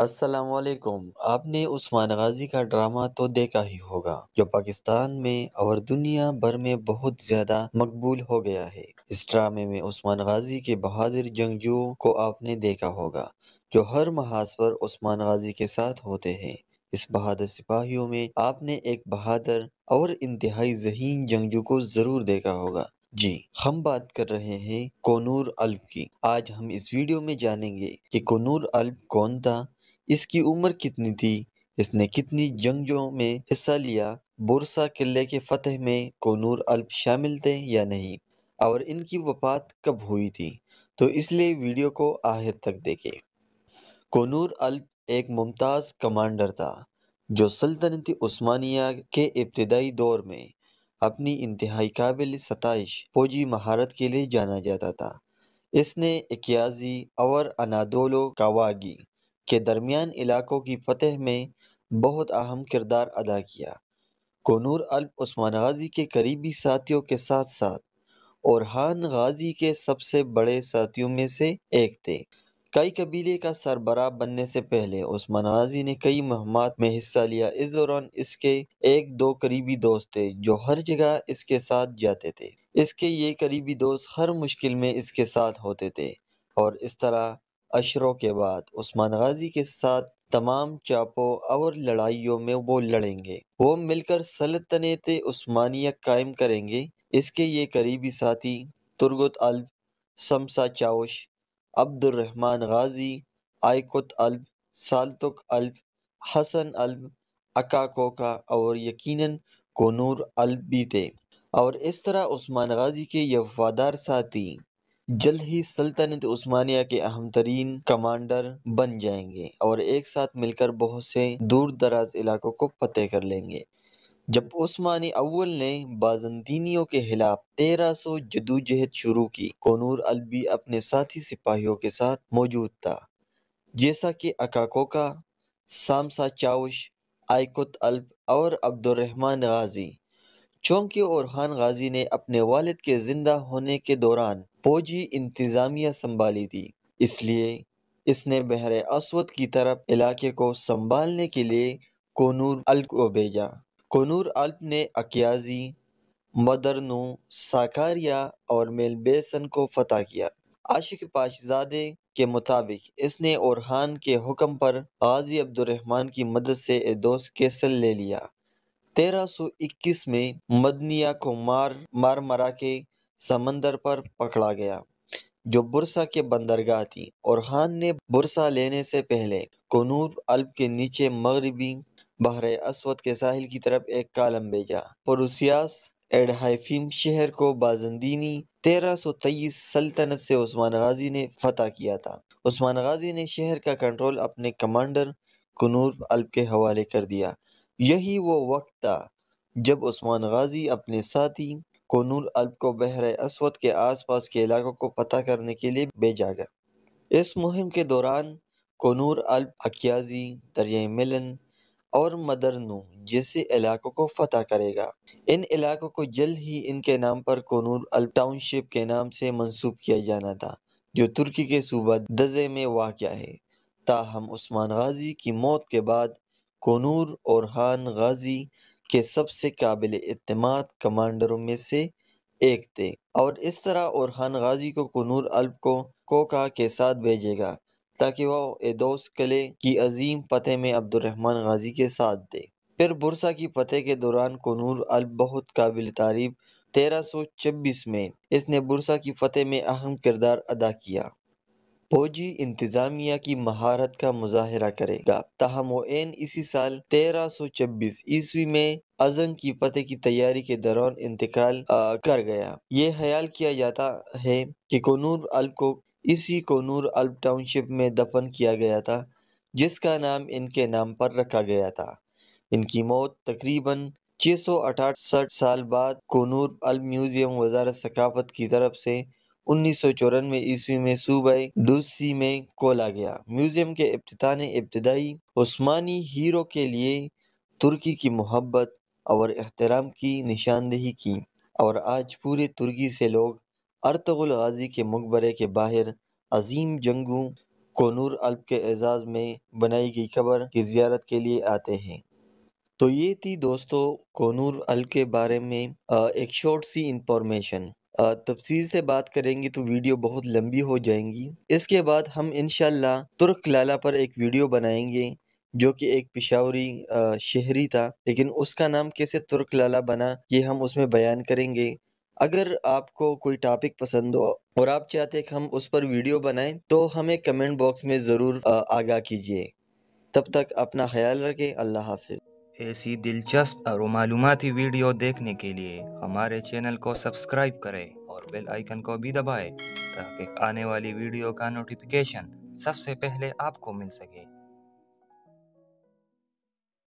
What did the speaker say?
असलकुम आपने उस्मान गाजी का ड्रामा तो देखा ही होगा जो पाकिस्तान में और दुनिया भर में बहुत ज्यादा मकबूल हो गया है इस ड्रामे में उस्मान गाजी के बहादुर जंगजुओं को आपने देखा होगा जो हर महाज पर उस्मान गाजी के साथ होते हैं इस बहादुर सिपाहियों में आपने एक बहादुर और इंतहाई जहीन जंगजू को जरूर देखा होगा जी हम बात कर रहे हैं कोनूर अल्प की आज हम इस वीडियो में जानेंगे कि कोनूर अल्प कौन था इसकी उम्र कितनी थी इसने कितनी जंगजों में हिस्सा लिया बुरसा किले के फ़तेह में कोनूर अल्प शामिल थे या नहीं और इनकी वफात कब हुई थी तो इसलिए वीडियो को आखिर तक देखें कोनूर अल्प एक मुमताज़ कमांडर था जो सल्तनत उस्मानिया के इब्तदाई दौर में अपनी इंतहाई काबिल सतश फौजी महारत के लिए जाना जाता था इसने इक्याजी और अनादोलो कावागी के दरमियान इलाकों की फतेह में बहुत अहम किरदार अदा किया कनूर अल्प उस्मान गाजी के करीबी साथियों के साथ साथ और हान गाजी के सबसे बड़े साथियों में से एक थे कई कबीले का सरबराह बनने से पहले उस्मान गाजी ने कई महमात में हिस्सा लिया इस दौरान इसके एक दो करीबी दोस्त थे जो हर जगह इसके साथ जाते थे इसके ये करीबी दोस्त हर मुश्किल में इसके साथ होते थे और इस तरह अशरों के बाद उस्मान गाजी के साथ तमाम चापों और लड़ाइयों में वो लड़ेंगे वो मिलकर सल्तनत उस्मानिया कायम करेंगे इसके ये करीबी साथी Turgut Alp Samsa Cavus Abdulrahman Gazi Aykut Alp Saltuk Alp Hasan Alp Akcakoca और यकीनन कोनूर अल्ब भी थे और इस तरह उस्मान गाजी के ये वफादार साथी जल्द ही सल्तनत उस्मानिया के अहम तरीन कमांडर बन जाएंगे और एक साथ मिलकर बहुत से दूर दराज इलाकों को फतेह कर लेंगे जब उस्मानी अव्वल ने बाजंतीनियों के खिलाफ तेरह सौ जदोजहद शुरू की कोनूर अलबी अपने साथी सिपाहियों के साथ मौजूद था जैसा कि अकाकोका सामसा चाउश आयकुत अल्ब और अब्दुलरहमान गाजी चौंकी और खान गाजी ने अपने वालिद के ज़िंदा होने के दौरान फौजी इंतज़ामिया संभाली थी इसलिए इसने बहर असवद की तरफ इलाके को संभालने के लिए कोनूर अल्प को भेजा कोनूर अल्प ने अकियाजी मदरनू साकारिया और मेलबेसन को फतह किया आशिक पाशजादे के मुताबिक इसने और खान के हुक्म पर गाजी अब्दुलरहमान की मदद से दोस्त केसल ले लिया 1321 में मदनिया को मार मार मरा के समंदर पर पकड़ा गया जो बुरसा के बंदरगाह थी और खान ने बुरसा लेने से पहले कनूर अल्ब के नीचे मगरबी बहर असवद के साहिल की तरफ एक कालम भेजा परुसियास एड शहर को बाजंदीनी तेरह सौ तेईस सल्तनत से उस्मान गाजी ने फतह किया था उस्मान गाजी ने शहर का कंट्रोल अपने कमांडर कनूर अल्ब के हवाले कर दिया यही वो वक्त था जब उस्मान गाजी अपने साथी कोनुल अल्प को बहर असवद के आसपास के इलाकों को पता करने के लिए भेजा गया इस मुहिम के दौरान कोनूर अल्प अकियाजी दरिया मिलन और मदरनू जैसे इलाकों को फतह करेगा इन इलाकों को जल्द ही इनके नाम पर कोनूर अल्प टाउनशिप के नाम से मंसूब किया जाना था जो तुर्की के सूबा दजे में वाक़ है ताहम उस्मान गाजी की मौत के बाद कोनूर और हान गाजी के सबसे काबिल अतमाद कमांडरों में से एक थे और इस तरह औरहान गाजी को कनूर अल्प को कोका के साथ भेजेगा ताकि वह एदोस कले की अजीम पते में अब्दुलरहमान गाजी के साथ दे फिर बुरसा की पते के दौरान कनूर अल्प बहुत काबिल तारीफ तेरह सौ छब्बीस में इसने बुरसा की फतेह में अहम किरदार अदा किया फौजी इंतजामिया की महारत का मुजाहरा करेगा तहम इसी साल तेरह सौ छब्बीस ईस्वी में अजन की फतेह की तैयारी के दौरान इंतकाल कर गया ये ख्याल किया जाता है कि कनूर अल्प को इसी कनूर अल्प टाउनशिप में दफन किया गया था जिसका नाम इनके नाम पर रखा गया था इनकी मौत तकरीबन छः सौ अठासठ साल बाद कनूर अल म्यूज़ियम वजारत सकाफत की तरफ से उन्नीस सौ चौरानवे ईस्वी में सूबे दूसरी में खोला गया म्यूजियम के इब्तः ने इब्तदाई उस्मानी हीरो के लिए तुर्की की मोहब्बत और एहतराम की निशानदेही की और आज पूरे तुर्की से लोग अरतगुल गाजी के मकबरे के बाहर अजीम जंगू को नूर अल्प के एजाज़ में बनाई गई खबर की जियारत के लिए आते हैं तो ये थी दोस्तों कोनूर अल के बारे में एक शॉर्ट सी इंफॉर्मेशन तफसील से बात करेंगे तो वीडियो बहुत लंबी हो जाएंगी इसके बाद हम इन तुर्क लाला पर एक वीडियो बनाएंगे जो कि एक पिशावरी शहरी था लेकिन उसका नाम कैसे तुर्क लाला बना ये हम उसमें बयान करेंगे अगर आपको कोई टॉपिक पसंद हो और आप चाहते हैं कि हम उस पर वीडियो बनाएं तो हमें कमेंट बॉक्स में ज़रूर आगाह कीजिए तब तक अपना ख्याल रखें अल्लाह हाफिज़ ऐसी दिलचस्प और मालूमती वीडियो देखने के लिए हमारे चैनल को सब्सक्राइब करें और बेल आइकन को भी दबाएं ताकि आने वाली वीडियो का नोटिफिकेशन सबसे पहले आपको मिल सके